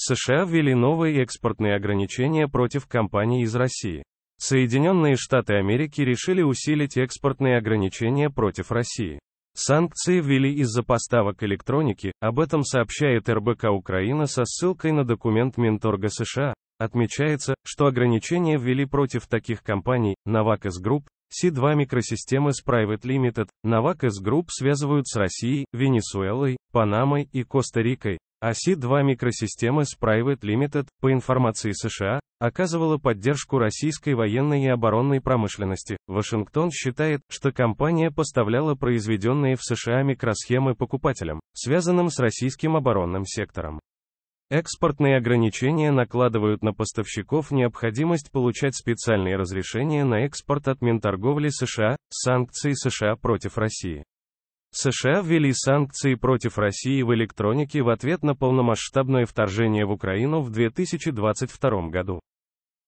США ввели новые экспортные ограничения против компаний из России. Соединенные Штаты Америки решили усилить экспортные ограничения против России. Санкции ввели из-за поставок электроники, об этом сообщает РБК Украина со ссылкой на документ Минторга США. Отмечается, что ограничения ввели против таких компаний, Novacus Group, C2 микросистемы с Private Limited, Novacus Group связывают с Россией, Венесуэлой, Панамой и Коста-Рикой, оси а 2 микросистемы Sprivate Limited, по информации США, оказывала поддержку российской военной и оборонной промышленности. Вашингтон считает, что компания поставляла произведенные в США микросхемы покупателям, связанным с российским оборонным сектором. Экспортные ограничения накладывают на поставщиков необходимость получать специальные разрешения на экспорт от Минторговли США, Санкции США против России. США ввели санкции против России в электронике в ответ на полномасштабное вторжение в Украину в 2022 году.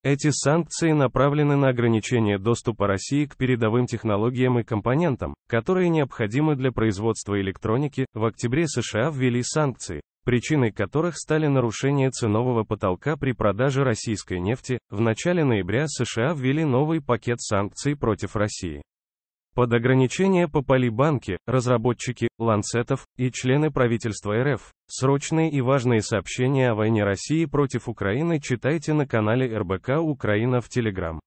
Эти санкции направлены на ограничение доступа России к передовым технологиям и компонентам, которые необходимы для производства электроники. В октябре США ввели санкции, причиной которых стали нарушение ценового потолка при продаже российской нефти. В начале ноября США ввели новый пакет санкций против России. Под ограничения попали банки, разработчики, ланцетов и члены правительства РФ. Срочные и важные сообщения о войне России против Украины читайте на канале РБК Украина в Телеграм.